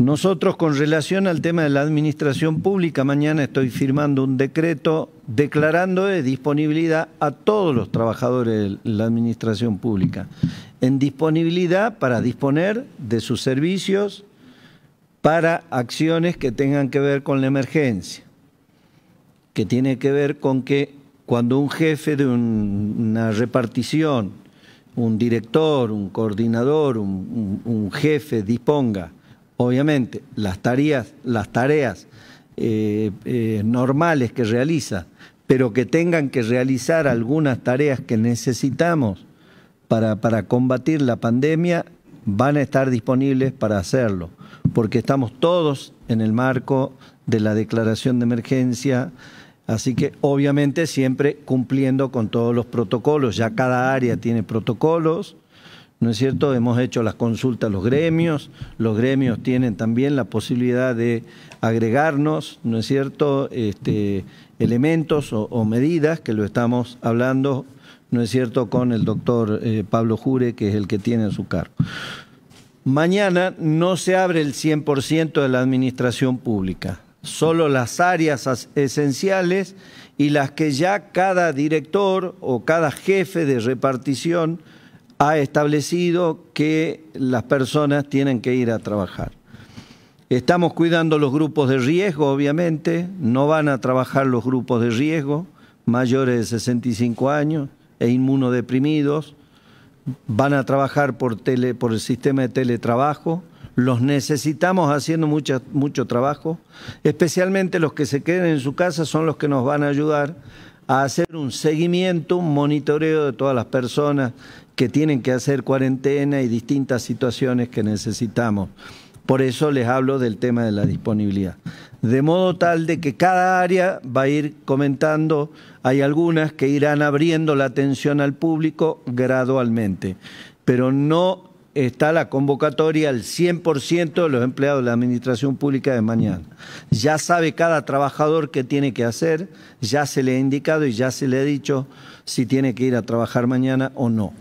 Nosotros con relación al tema de la administración pública, mañana estoy firmando un decreto declarando de disponibilidad a todos los trabajadores de la administración pública, en disponibilidad para disponer de sus servicios para acciones que tengan que ver con la emergencia, que tiene que ver con que cuando un jefe de una repartición, un director, un coordinador, un jefe disponga, Obviamente, las tareas, las tareas eh, eh, normales que realiza, pero que tengan que realizar algunas tareas que necesitamos para combatir la pandemia, van a estar disponibles para hacerlo, porque estamos todos en el marco de la declaración de emergencia, Así que obviamente siempre cumpliendo con todos los protocolos. Ya cada área tiene protocolos, ¿no es cierto? Hemos hecho las consultas a los gremios, los gremios tienen también la posibilidad de agregarnos, ¿no es cierto?, este, elementos o, medidas que lo estamos hablando, ¿no es cierto?, con el doctor eh, Pablo Jure, que es el que tiene en su cargo. Mañana no se abre el 100% de la administración pública, solo las áreas esenciales y las que ya cada director o cada jefe de repartición ha establecido que las personas tienen que ir a trabajar. Estamos cuidando los grupos de riesgo, obviamente, no van a trabajar los grupos de riesgo, mayores de 65 años e inmunodeprimidos, van a trabajar por, tele, por el sistema de teletrabajo, los necesitamos haciendo mucha, mucho trabajo, especialmente los que se queden en su casa son los que nos van a ayudar a hacer un seguimiento, un monitoreo de todas las personas que tienen que hacer cuarentena y distintas situaciones que necesitamos. Por eso les hablo del tema de la disponibilidad. De modo tal de que cada área va a ir comentando, hay algunas que irán abriendo la atención al público gradualmente, pero no está la convocatoria al 100% de los empleados de la Administración Pública de mañana. Ya sabe cada trabajador qué tiene que hacer, ya se le ha indicado y ya se le ha dicho si tiene que ir a trabajar mañana o no.